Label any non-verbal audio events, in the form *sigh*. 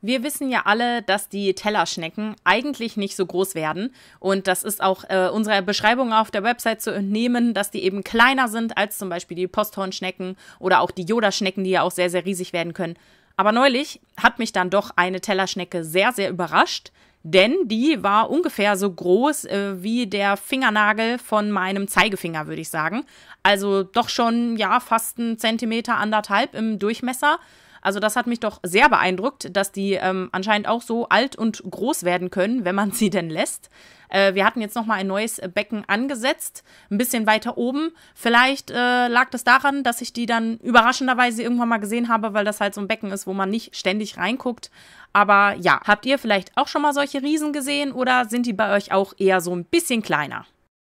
Wir wissen ja alle, dass die Tellerschnecken eigentlich nicht so groß werden. Und das ist auch äh, unserer Beschreibung auf der Website zu entnehmen, dass die eben kleiner sind als zum Beispiel die Posthornschnecken oder auch die Yoda-Schnecken, die ja auch sehr, sehr riesig werden können. Aber neulich hat mich dann doch eine Tellerschnecke sehr, sehr überrascht, denn die war ungefähr so groß äh, wie der Fingernagel von meinem Zeigefinger, würde ich sagen. Also doch schon, ja, fast einen Zentimeter, anderthalb im Durchmesser also das hat mich doch sehr beeindruckt, dass die ähm, anscheinend auch so alt und groß werden können, wenn man *laughs* sie denn lässt. Äh, wir hatten jetzt nochmal ein neues Becken angesetzt, ein bisschen weiter oben. Vielleicht äh, lag das daran, dass ich die dann überraschenderweise irgendwann mal gesehen habe, weil das halt so ein Becken ist, wo man nicht ständig reinguckt. Aber ja, habt ihr vielleicht auch schon mal solche Riesen gesehen oder sind die bei euch auch eher so ein bisschen kleiner?